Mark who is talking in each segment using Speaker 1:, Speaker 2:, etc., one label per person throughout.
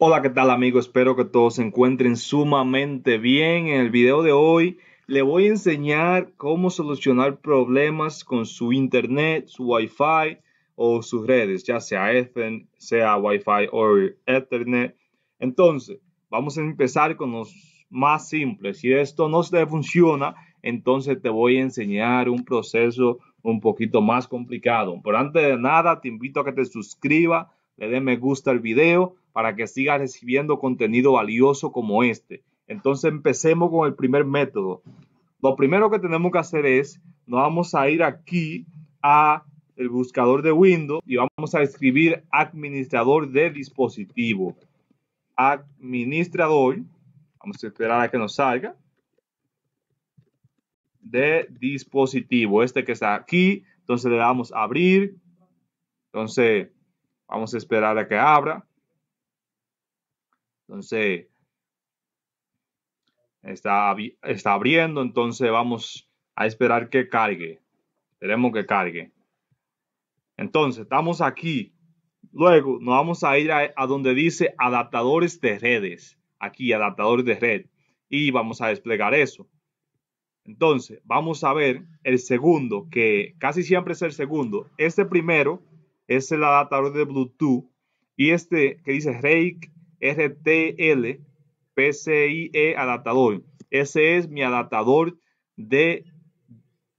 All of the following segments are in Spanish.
Speaker 1: Hola, ¿qué tal amigos? Espero que todos se encuentren sumamente bien. En el video de hoy le voy a enseñar cómo solucionar problemas con su internet, su WiFi o sus redes, ya sea Ethernet, sea wi o Ethernet. Entonces, vamos a empezar con los más simples. Si esto no te funciona, entonces te voy a enseñar un proceso un poquito más complicado. Pero antes de nada, te invito a que te suscribas, le dé me gusta al video para que siga recibiendo contenido valioso como este. Entonces empecemos con el primer método. Lo primero que tenemos que hacer es, nos vamos a ir aquí a el buscador de Windows y vamos a escribir administrador de dispositivo. Administrador, vamos a esperar a que nos salga, de dispositivo, este que está aquí, entonces le damos abrir, entonces vamos a esperar a que abra. Entonces, está, está abriendo, entonces vamos a esperar que cargue. tenemos que cargue. Entonces, estamos aquí. Luego nos vamos a ir a, donde dice adaptadores de redes. Aquí, adaptadores de red. Y vamos a desplegar eso. Entonces, vamos a ver el segundo, que casi siempre es el segundo. Este primero es el adaptador de Bluetooth y este que dice Rake RTL PCIe adaptador. Ese es mi adaptador de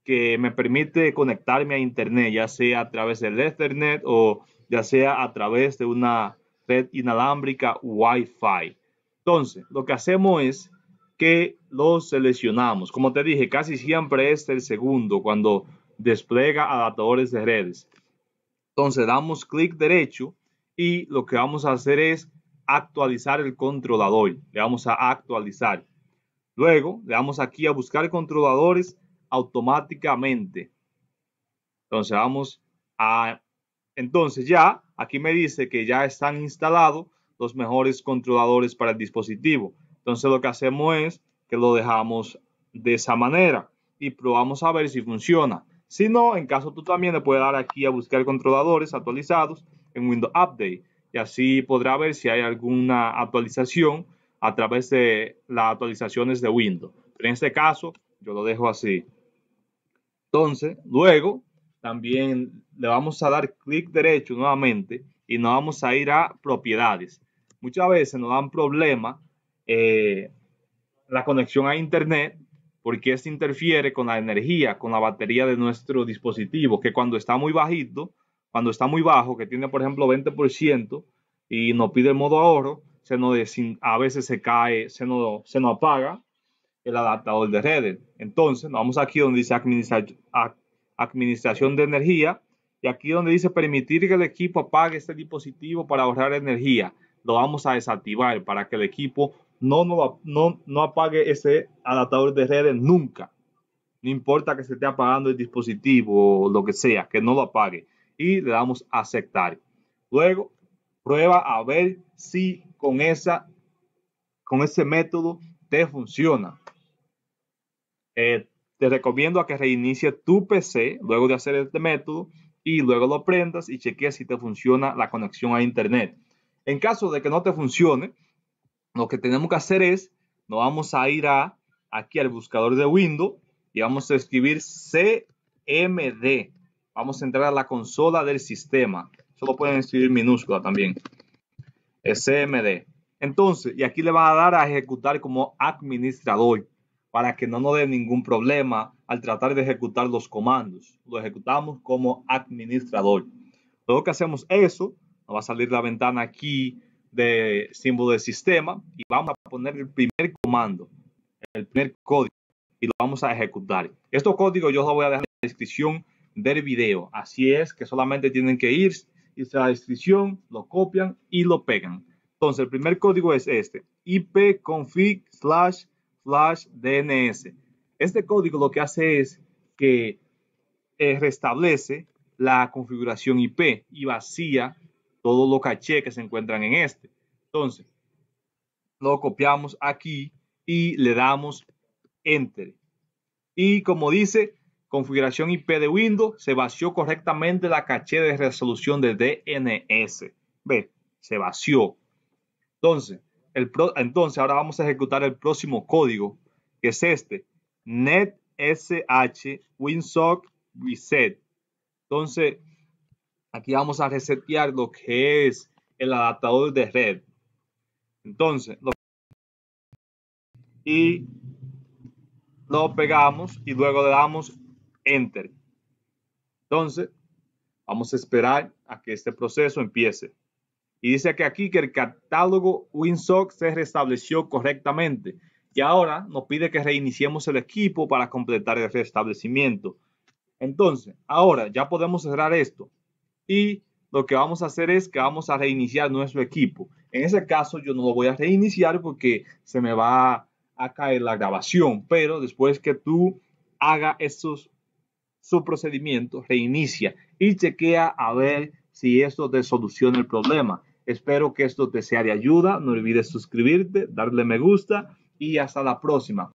Speaker 1: que me permite conectarme a internet, ya sea a través del Ethernet o ya sea a través de una red inalámbrica Wi-Fi. Entonces, lo que hacemos es que lo seleccionamos. Como te dije, casi siempre es el segundo cuando despliega adaptadores de redes. Entonces, damos clic derecho y lo que vamos a hacer es actualizar el controlador. Le vamos a actualizar. Luego le damos aquí a buscar controladores automáticamente. Entonces vamos a... Entonces ya aquí me dice que ya están instalados los mejores controladores para el dispositivo. Entonces lo que hacemos es que lo dejamos de esa manera y probamos a ver si funciona. Si no, en caso tú también le puedes dar aquí a buscar controladores actualizados en Windows Update y así podrá ver si hay alguna actualización a través de las actualizaciones de Windows. Pero en este caso, yo lo dejo así. Entonces, luego también le vamos a dar clic derecho nuevamente y nos vamos a ir a propiedades. Muchas veces nos dan problema eh, la conexión a internet porque esto interfiere con la energía, con la batería de nuestro dispositivo, que cuando está muy bajito, cuando está muy bajo, que tiene por ejemplo 20% y no pide el modo ahorro, se a veces se cae, se no se apaga el adaptador de redes. Entonces, vamos aquí donde dice administración de energía y aquí donde dice permitir que el equipo apague este dispositivo para ahorrar energía. Lo vamos a desactivar para que el equipo no, no, no, no apague ese adaptador de redes nunca. No importa que se esté apagando el dispositivo o lo que sea, que no lo apague y le damos a aceptar. Luego, prueba a ver si con, esa, con ese método te funciona. Eh, te recomiendo a que reinicie tu PC luego de hacer este método y luego lo prendas y chequees si te funciona la conexión a internet. En caso de que no te funcione, lo que tenemos que hacer es, nos vamos a ir a, aquí al buscador de Windows y vamos a escribir CMD Vamos a entrar a la consola del sistema. lo pueden escribir minúscula también. SMD. Entonces, y aquí le va a dar a ejecutar como administrador para que no nos dé ningún problema al tratar de ejecutar los comandos. Lo ejecutamos como administrador. Luego que hacemos eso, nos va a salir la ventana aquí de símbolo del sistema y vamos a poner el primer comando, el primer código y lo vamos a ejecutar. Estos códigos yo los voy a dejar en la descripción del video. Así es que solamente tienen que ir, irse a la descripción, lo copian y lo pegan. Entonces, el primer código es este, ipconfig slash slash DNS. Este código lo que hace es que eh, restablece la configuración IP y vacía todos los caché que se encuentran en este. Entonces, lo copiamos aquí y le damos Enter. Y como dice, configuración IP de Windows, se vació correctamente la caché de resolución de DNS. Ve, se vació. Entonces, el entonces, ahora vamos a ejecutar el próximo código, que es este, netsh winsock reset. Entonces, aquí vamos a resetear lo que es el adaptador de red. Entonces, y lo pegamos y luego le damos Enter. Entonces, vamos a esperar a que este proceso empiece. Y dice que aquí que el catálogo WinSock se restableció correctamente. Y ahora nos pide que reiniciemos el equipo para completar el restablecimiento. Entonces, ahora ya podemos cerrar esto. Y lo que vamos a hacer es que vamos a reiniciar nuestro equipo. En ese caso, yo no lo voy a reiniciar porque se me va a caer la grabación. Pero después que tú hagas esos su procedimiento, reinicia y chequea a ver si esto te soluciona el problema. Espero que esto te sea de ayuda. No olvides suscribirte, darle me gusta y hasta la próxima.